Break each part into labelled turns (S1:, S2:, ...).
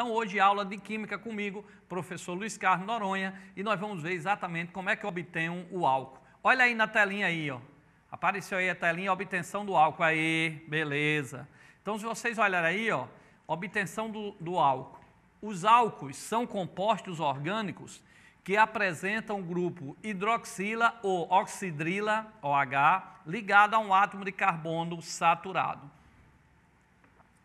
S1: Então, hoje, aula de Química comigo, professor Luiz Carlos Noronha, e nós vamos ver exatamente como é que obtêm o álcool. Olha aí na telinha aí, ó. Apareceu aí a telinha, obtenção do álcool aí, beleza. Então, se vocês olharem aí, ó, obtenção do, do álcool. Os álcools são compostos orgânicos que apresentam o grupo hidroxila ou oxidrila, OH, ligado a um átomo de carbono saturado.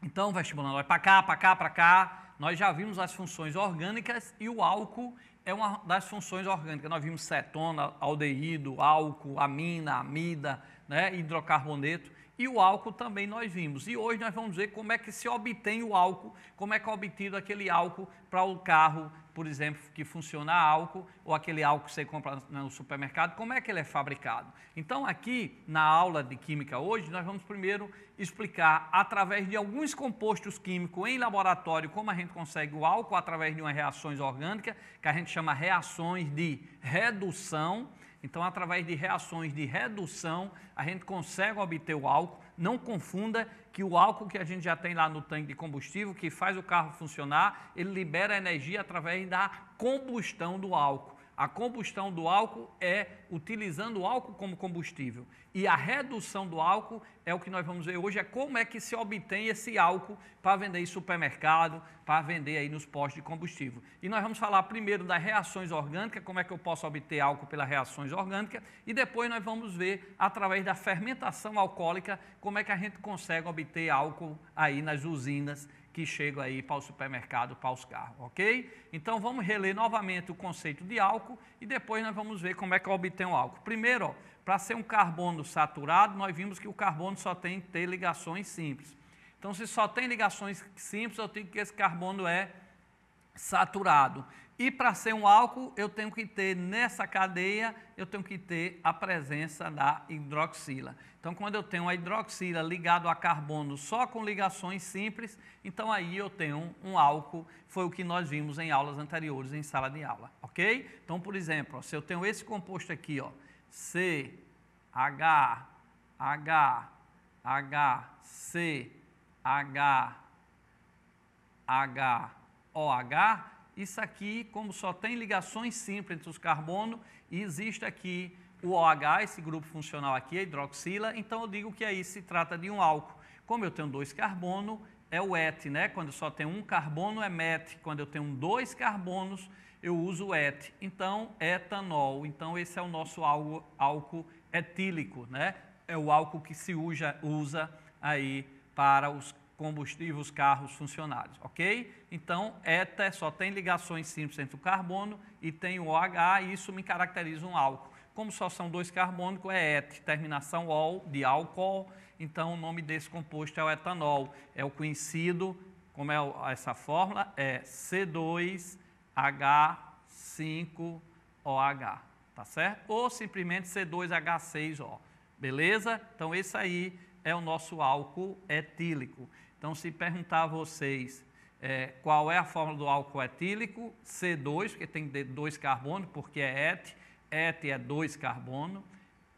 S1: Então, vestibular, vai para cá, para cá, para cá, nós já vimos as funções orgânicas e o álcool é uma das funções orgânicas. Nós vimos cetona, aldeído, álcool, amina, amida, né, hidrocarboneto, e o álcool também nós vimos. E hoje nós vamos ver como é que se obtém o álcool, como é que é obtido aquele álcool para o carro, por exemplo, que funciona a álcool, ou aquele álcool que você compra no supermercado, como é que ele é fabricado. Então, aqui na aula de química hoje, nós vamos primeiro explicar através de alguns compostos químicos em laboratório como a gente consegue o álcool através de uma reações orgânicas, que a gente chama reações de redução então, através de reações de redução, a gente consegue obter o álcool. Não confunda que o álcool que a gente já tem lá no tanque de combustível, que faz o carro funcionar, ele libera energia através da combustão do álcool. A combustão do álcool é utilizando o álcool como combustível. E a redução do álcool é o que nós vamos ver hoje, é como é que se obtém esse álcool para vender em supermercado, para vender aí nos postos de combustível. E nós vamos falar primeiro das reações orgânicas, como é que eu posso obter álcool pelas reações orgânicas, e depois nós vamos ver, através da fermentação alcoólica, como é que a gente consegue obter álcool aí nas usinas que chegam aí para o supermercado, para os carros, ok? Então vamos reler novamente o conceito de álcool e depois nós vamos ver como é que obtém o álcool. Primeiro, para ser um carbono saturado, nós vimos que o carbono só tem que ter ligações simples. Então, se só tem ligações simples, eu digo que esse carbono é saturado. E para ser um álcool, eu tenho que ter nessa cadeia, eu tenho que ter a presença da hidroxila. Então, quando eu tenho a hidroxila ligado a carbono só com ligações simples, então aí eu tenho um álcool, foi o que nós vimos em aulas anteriores, em sala de aula, ok? Então, por exemplo, ó, se eu tenho esse composto aqui, ó, C, H, H, H, C, H, H, OH, isso aqui, como só tem ligações simples entre os carbonos, e existe aqui o OH, esse grupo funcional aqui, a hidroxila, então eu digo que aí se trata de um álcool. Como eu tenho dois carbonos, é o et, né? Quando eu só tenho um carbono é met, quando eu tenho dois carbonos eu uso o et. Então, etanol. Então, esse é o nosso álcool, álcool etílico, né? É o álcool que se usa, usa aí para os combustível, os carros, funcionários, ok? Então, éter só tem ligações simples entre o carbono e tem o OH, e isso me caracteriza um álcool. Como só são dois carbônicos, é éter, terminação ol, de álcool, então o nome desse composto é o etanol, é o conhecido, como é essa fórmula, é C2H5OH, tá certo? Ou simplesmente C2H6O, beleza? Então, esse aí é o nosso álcool etílico. Então, se perguntar a vocês é, qual é a fórmula do álcool etílico, C2, porque tem dois carbono, porque é et, et é dois carbono,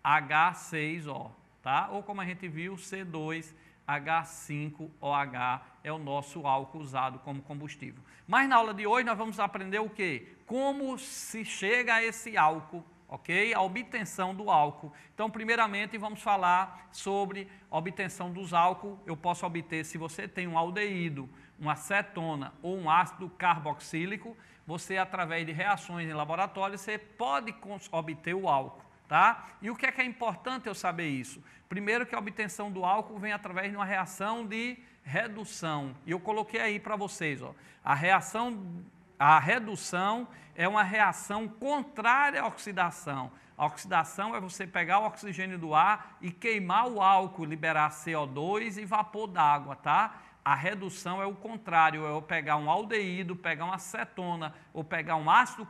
S1: H6O, tá? Ou como a gente viu, C2 H5OH é o nosso álcool usado como combustível. Mas na aula de hoje nós vamos aprender o quê? Como se chega a esse álcool ok? A obtenção do álcool. Então, primeiramente, vamos falar sobre a obtenção dos álcool. Eu posso obter se você tem um aldeído, uma acetona ou um ácido carboxílico, você através de reações em laboratório, você pode obter o álcool, tá? E o que é que é importante eu saber isso? Primeiro que a obtenção do álcool vem através de uma reação de redução. E eu coloquei aí para vocês, ó, a reação a redução é uma reação contrária à oxidação. A oxidação é você pegar o oxigênio do ar e queimar o álcool, liberar CO2 e vapor d'água, tá? A redução é o contrário, é eu pegar um aldeído, pegar uma acetona ou pegar um ácido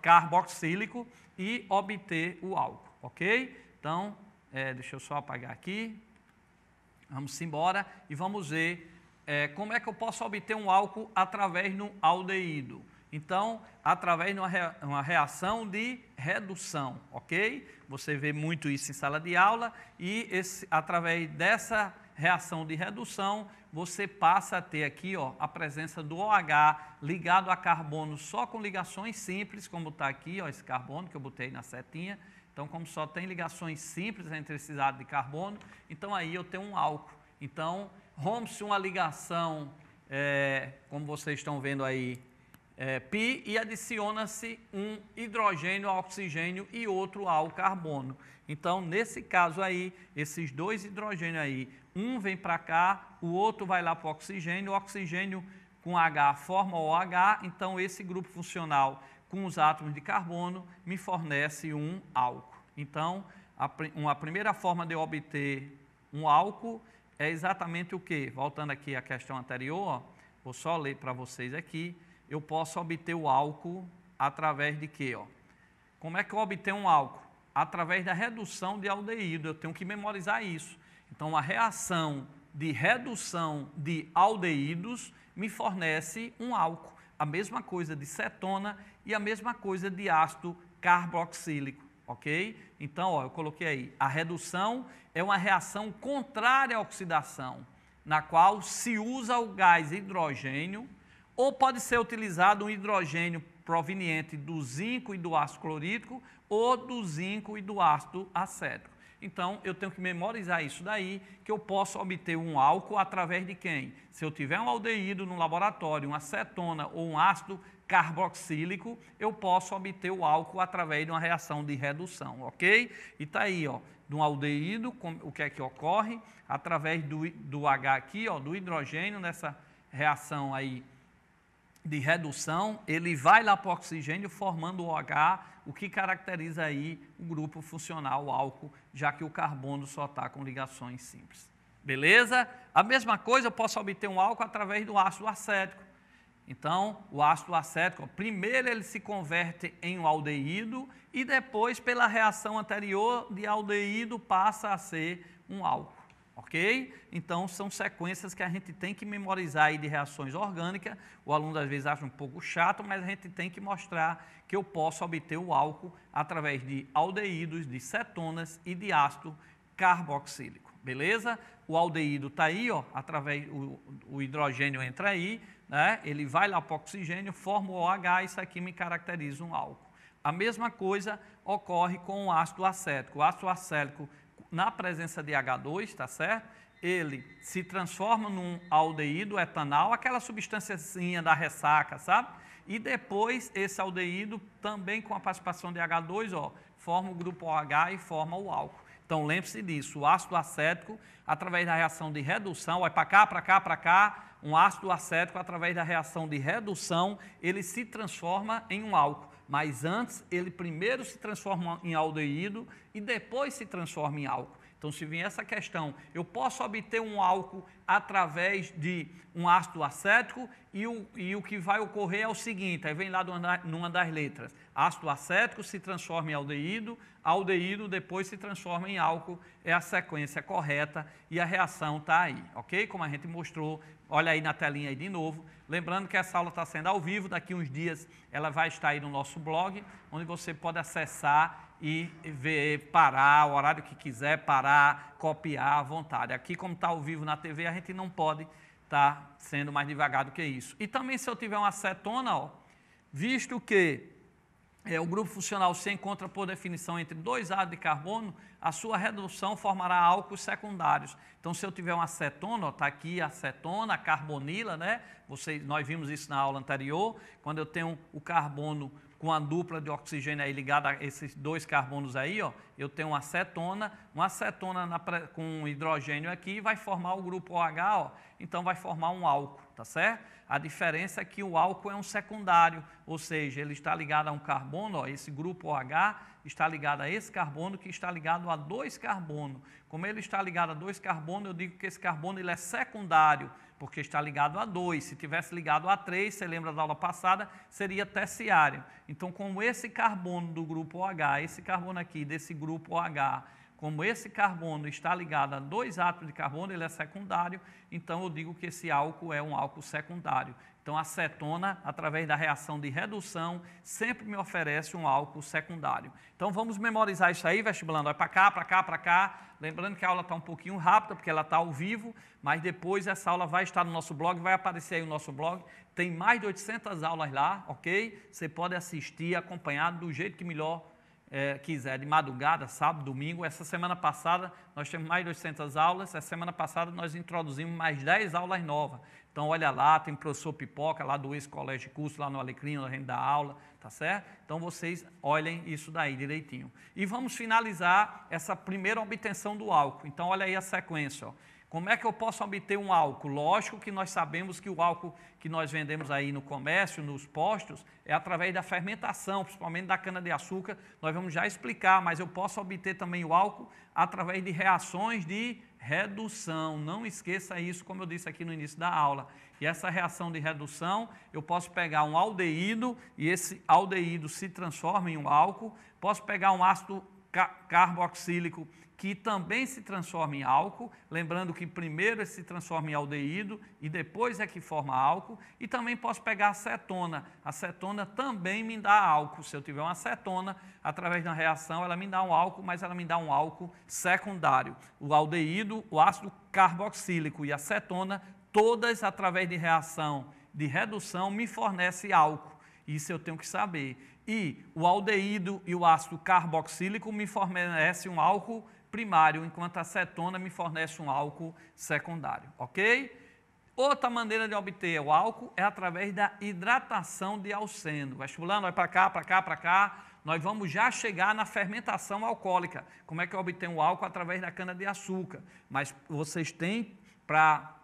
S1: carboxílico e obter o álcool, ok? Então, é, deixa eu só apagar aqui. Vamos embora e vamos ver é, como é que eu posso obter um álcool através de um aldeído? Então, através de uma reação de redução, ok? Você vê muito isso em sala de aula e esse, através dessa reação de redução, você passa a ter aqui ó, a presença do OH ligado a carbono só com ligações simples, como está aqui ó, esse carbono que eu botei na setinha. Então, como só tem ligações simples entre esses átomos de carbono, então aí eu tenho um álcool. Então, rompe-se uma ligação, é, como vocês estão vendo aí, é, pi, e adiciona-se um hidrogênio ao oxigênio e outro ao carbono. Então, nesse caso aí, esses dois hidrogênios aí, um vem para cá, o outro vai lá para o oxigênio, o oxigênio com H forma OH, então esse grupo funcional com os átomos de carbono me fornece um álcool. Então, a, uma primeira forma de obter um álcool é exatamente o que, voltando aqui à questão anterior, ó, vou só ler para vocês aqui, eu posso obter o álcool através de quê? Ó? Como é que eu obtenho um álcool? Através da redução de aldeído, eu tenho que memorizar isso. Então, a reação de redução de aldeídos me fornece um álcool. A mesma coisa de cetona e a mesma coisa de ácido carboxílico ok? Então, ó, eu coloquei aí, a redução é uma reação contrária à oxidação, na qual se usa o gás hidrogênio, ou pode ser utilizado um hidrogênio proveniente do zinco e do ácido clorídrico, ou do zinco e do ácido acético. Então, eu tenho que memorizar isso daí, que eu posso obter um álcool através de quem? Se eu tiver um aldeído no laboratório, uma acetona ou um ácido, carboxílico, eu posso obter o álcool através de uma reação de redução, ok? E está aí, ó, um aldeído, o que é que ocorre? Através do, do H aqui, ó, do hidrogênio, nessa reação aí de redução, ele vai lá para o oxigênio formando o OH, o que caracteriza aí o grupo funcional o álcool, já que o carbono só está com ligações simples. Beleza? A mesma coisa eu posso obter um álcool através do ácido acético, então, o ácido acético, primeiro ele se converte em um aldeído e depois, pela reação anterior de aldeído, passa a ser um álcool. Ok? Então, são sequências que a gente tem que memorizar aí de reações orgânicas. O aluno às vezes acha um pouco chato, mas a gente tem que mostrar que eu posso obter o álcool através de aldeídos, de cetonas e de ácido carboxílico. Beleza? O aldeído está aí, ó, através, o, o hidrogênio entra aí né? ele vai lá para o oxigênio, forma o OH, isso aqui me caracteriza um álcool. A mesma coisa ocorre com o ácido acético. O ácido acético, na presença de H2, tá certo? Ele se transforma num aldeído, etanal, aquela substânciazinha da ressaca, sabe? E depois esse aldeído, também com a participação de H2, ó, forma o grupo OH e forma o álcool. Então lembre-se disso, o ácido acético, através da reação de redução, vai para cá, para cá, para cá, um ácido acético, através da reação de redução, ele se transforma em um álcool. Mas antes, ele primeiro se transforma em aldeído e depois se transforma em álcool. Então, se vem essa questão, eu posso obter um álcool através de um ácido acético e o, e o que vai ocorrer é o seguinte, aí vem lá numa das letras, ácido acético se transforma em aldeído, aldeído depois se transforma em álcool, é a sequência correta e a reação está aí, ok? Como a gente mostrou Olha aí na telinha aí de novo. Lembrando que essa aula está sendo ao vivo, daqui uns dias ela vai estar aí no nosso blog, onde você pode acessar e ver, parar, o horário que quiser, parar, copiar à vontade. Aqui, como está ao vivo na TV, a gente não pode estar tá sendo mais devagar do que isso. E também se eu tiver uma setona, ó, visto que é, o grupo funcional se encontra por definição entre dois átomos de carbono, a sua redução formará álcools secundários. Então, se eu tiver uma acetona, está aqui a acetona, a carbonila, né? Vocês, nós vimos isso na aula anterior. Quando eu tenho o carbono com a dupla de oxigênio aí ligada a esses dois carbonos aí, ó, eu tenho uma acetona, uma acetona na, com hidrogênio aqui vai formar o grupo OH, ó, então vai formar um álcool, tá certo? A diferença é que o álcool é um secundário, ou seja, ele está ligado a um carbono, ó, esse grupo OH está ligado a esse carbono que está ligado a dois carbonos. Como ele está ligado a dois carbonos, eu digo que esse carbono ele é secundário, porque está ligado a 2. Se tivesse ligado a 3, você lembra da aula passada, seria terciário. Então, como esse carbono do grupo OH, esse carbono aqui desse grupo OH, como esse carbono está ligado a dois átomos de carbono, ele é secundário, então eu digo que esse álcool é um álcool secundário. Então, a acetona, através da reação de redução, sempre me oferece um álcool secundário. Então, vamos memorizar isso aí, vestibulando. Olha é para cá, para cá, para cá. Lembrando que a aula está um pouquinho rápida, porque ela está ao vivo, mas depois essa aula vai estar no nosso blog, vai aparecer aí o nosso blog. Tem mais de 800 aulas lá, ok? Você pode assistir, acompanhar do jeito que melhor é, quiser, de madrugada, sábado, domingo. Essa semana passada nós temos mais de 800 aulas, essa semana passada nós introduzimos mais 10 aulas novas. Então, olha lá, tem professor Pipoca lá do ex-colégio de curso, lá no Alecrim, no Reino da Aula, tá certo? Então, vocês olhem isso daí direitinho. E vamos finalizar essa primeira obtenção do álcool. Então, olha aí a sequência, ó. Como é que eu posso obter um álcool? Lógico que nós sabemos que o álcool que nós vendemos aí no comércio, nos postos, é através da fermentação, principalmente da cana-de-açúcar. Nós vamos já explicar, mas eu posso obter também o álcool através de reações de redução. Não esqueça isso, como eu disse aqui no início da aula. E essa reação de redução, eu posso pegar um aldeído e esse aldeído se transforma em um álcool, posso pegar um ácido carboxílico, que também se transforma em álcool, lembrando que primeiro se transforma em aldeído e depois é que forma álcool, e também posso pegar acetona. A acetona também me dá álcool. Se eu tiver uma acetona, através da reação, ela me dá um álcool, mas ela me dá um álcool secundário. O aldeído, o ácido carboxílico e a acetona, todas através de reação de redução, me fornecem álcool. Isso eu tenho que saber. E o aldeído e o ácido carboxílico me fornecem um álcool primário, enquanto a acetona me fornece um álcool secundário, ok? Outra maneira de obter o álcool é através da hidratação de alceno. Vestibulando, vai para cá, para cá, para cá. Nós vamos já chegar na fermentação alcoólica. Como é que eu obtenho o álcool? Através da cana-de-açúcar. Mas vocês têm para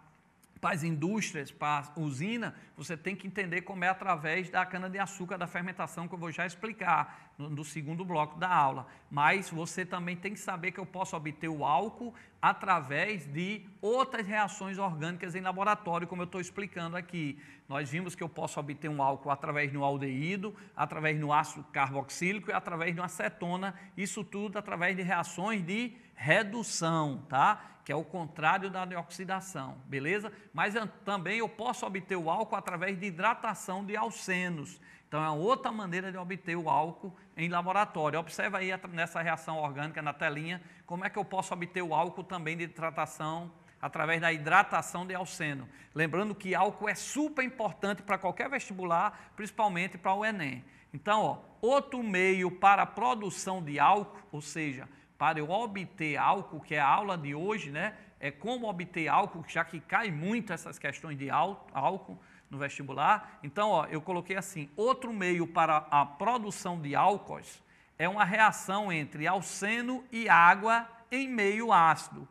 S1: para as indústrias, para a usina, você tem que entender como é através da cana-de-açúcar, da fermentação, que eu vou já explicar no segundo bloco da aula. Mas você também tem que saber que eu posso obter o álcool através de outras reações orgânicas em laboratório, como eu estou explicando aqui. Nós vimos que eu posso obter um álcool através do aldeído, através do ácido carboxílico e através de uma acetona, isso tudo através de reações de redução, tá? que é o contrário da deoxidação, beleza? Mas eu, também eu posso obter o álcool através de hidratação de alcenos, então é outra maneira de obter o álcool em laboratório. Observa aí nessa reação orgânica na telinha como é que eu posso obter o álcool também de hidratação através da hidratação de alceno. Lembrando que álcool é super importante para qualquer vestibular, principalmente para o Enem. Então, ó, outro meio para a produção de álcool, ou seja, para eu obter álcool, que é a aula de hoje, né? É como obter álcool, já que cai muito essas questões de álcool no vestibular. Então, ó, eu coloquei assim: outro meio para a produção de álcoois é uma reação entre alceno e água em meio ácido.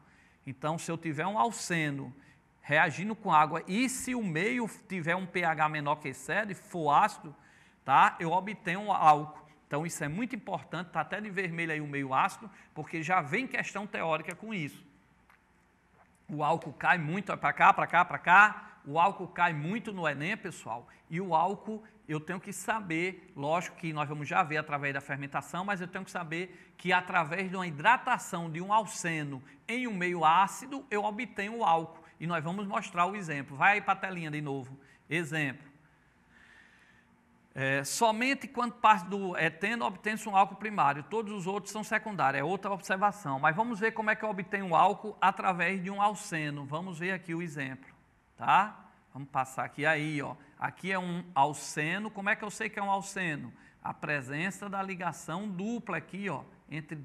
S1: Então, se eu tiver um alceno reagindo com água e se o meio tiver um pH menor que 7, for ácido, tá? eu obtenho um álcool. Então, isso é muito importante, está até de vermelho aí o meio ácido, porque já vem questão teórica com isso. O álcool cai muito para cá, para cá, para cá, o álcool cai muito no Enem, pessoal, e o álcool eu tenho que saber, lógico que nós vamos já ver através da fermentação, mas eu tenho que saber que através de uma hidratação de um alceno em um meio ácido, eu obtenho o álcool. E nós vamos mostrar o exemplo. Vai aí para a telinha de novo. Exemplo. É, somente quando parte do eteno é, obtém-se um álcool primário, todos os outros são secundários, é outra observação. Mas vamos ver como é que eu obtenho o álcool através de um alceno. Vamos ver aqui o exemplo tá? Vamos passar aqui aí, ó. Aqui é um alceno. Como é que eu sei que é um alceno? A presença da ligação dupla aqui, ó, entre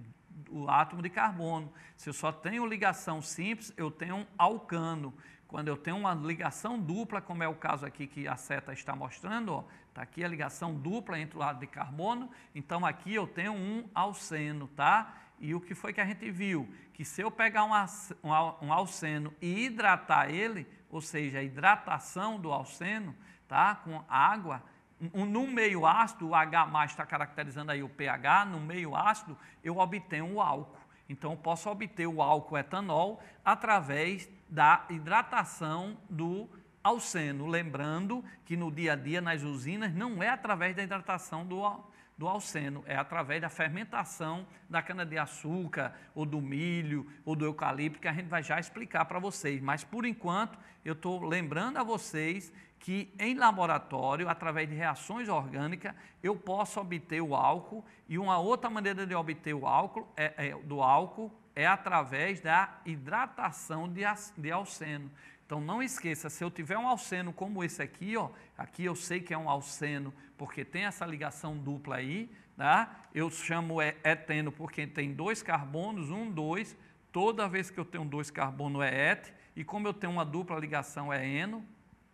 S1: o átomo de carbono. Se eu só tenho ligação simples, eu tenho um alcano. Quando eu tenho uma ligação dupla, como é o caso aqui que a seta está mostrando, está aqui a ligação dupla entre o átomo de carbono, então aqui eu tenho um alceno, tá? E o que foi que a gente viu? Que se eu pegar um, alceno e hidratar ele, ou seja, a hidratação do alceno, tá? Com água, no meio ácido, o H está caracterizando aí o pH, no meio ácido eu obtenho o álcool. Então eu posso obter o álcool etanol através da hidratação do alceno. Lembrando que no dia a dia, nas usinas, não é através da hidratação do álcool do alceno é através da fermentação da cana-de-açúcar, ou do milho, ou do eucalipto, que a gente vai já explicar para vocês. Mas, por enquanto, eu estou lembrando a vocês que em laboratório, através de reações orgânicas, eu posso obter o álcool, e uma outra maneira de obter o álcool é, é do álcool é através da hidratação de, de alceno, então não esqueça, se eu tiver um alceno como esse aqui, ó, aqui eu sei que é um alceno, porque tem essa ligação dupla aí, tá? eu chamo é eteno porque tem dois carbonos, um, dois, toda vez que eu tenho dois carbonos é et, e como eu tenho uma dupla ligação é eno,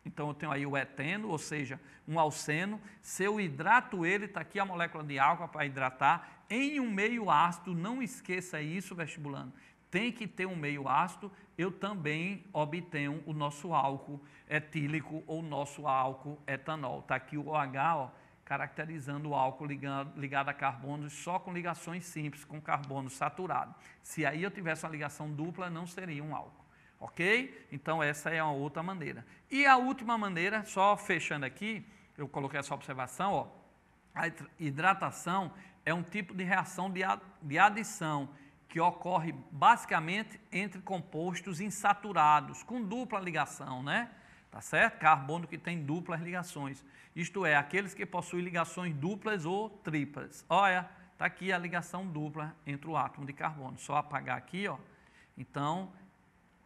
S1: então eu tenho aí o eteno, ou seja, um alceno. Se eu hidrato ele, está aqui a molécula de álcool para hidratar, em um meio ácido, não esqueça isso, vestibulando tem que ter um meio ácido, eu também obtenho o nosso álcool etílico ou nosso álcool etanol. Está aqui o OH, ó, caracterizando o álcool ligado, ligado a carbono só com ligações simples, com carbono saturado. Se aí eu tivesse uma ligação dupla, não seria um álcool. Ok? Então, essa é uma outra maneira. E a última maneira, só fechando aqui, eu coloquei essa observação, ó, a hidratação é um tipo de reação de, ad, de adição que ocorre basicamente entre compostos insaturados, com dupla ligação, né? Tá certo? Carbono que tem duplas ligações. Isto é, aqueles que possuem ligações duplas ou triplas. Olha, está aqui a ligação dupla entre o átomo de carbono. Só apagar aqui, ó. Então,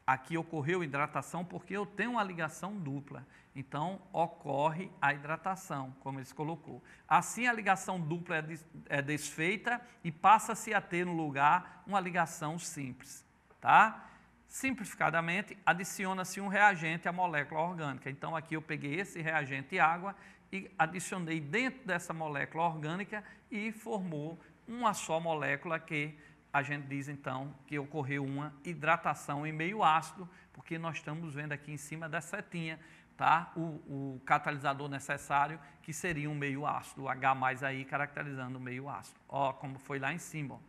S1: aqui ocorreu hidratação porque eu tenho uma ligação dupla. Então, ocorre a hidratação, como eles colocou. Assim, a ligação dupla é, é desfeita e passa-se a ter no lugar uma ligação simples. Tá? Simplificadamente, adiciona-se um reagente à molécula orgânica. Então, aqui eu peguei esse reagente água e adicionei dentro dessa molécula orgânica e formou uma só molécula que a gente diz então que ocorreu uma hidratação em meio ácido, porque nós estamos vendo aqui em cima da setinha tá? o, o catalisador necessário, que seria um meio ácido, H mais aí caracterizando o meio ácido. Ó, como foi lá em cima. Ó.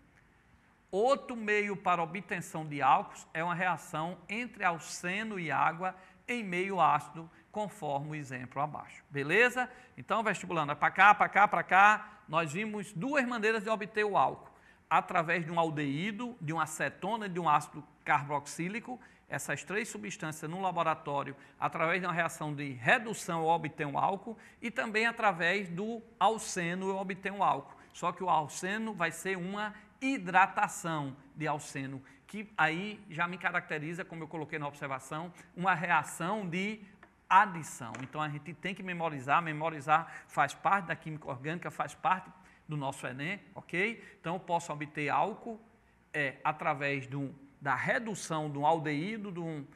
S1: Outro meio para obtenção de álcools é uma reação entre alceno e água em meio ácido, conforme o exemplo abaixo. Beleza? Então, vestibulando, é para cá, para cá, para cá, nós vimos duas maneiras de obter o álcool através de um aldeído, de uma acetona e de um ácido carboxílico, essas três substâncias no laboratório, através de uma reação de redução, eu obtenho um álcool e também através do alceno, eu obtenho um álcool. Só que o alceno vai ser uma hidratação de alceno, que aí já me caracteriza, como eu coloquei na observação, uma reação de adição. Então a gente tem que memorizar, memorizar faz parte da química orgânica, faz parte do nosso Enem, ok? Então, eu posso obter álcool é, através de um, da redução de um aldeído, de um,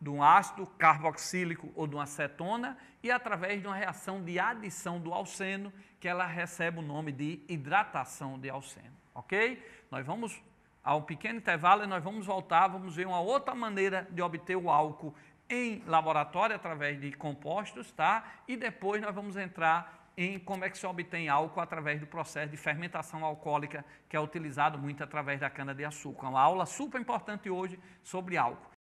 S1: de um ácido carboxílico ou de uma acetona e através de uma reação de adição do alceno, que ela recebe o nome de hidratação de alceno, ok? Nós vamos a um pequeno intervalo e nós vamos voltar, vamos ver uma outra maneira de obter o álcool em laboratório através de compostos, tá? E depois nós vamos entrar em como é que se obtém álcool através do processo de fermentação alcoólica, que é utilizado muito através da cana-de-açúcar. Uma aula super importante hoje sobre álcool.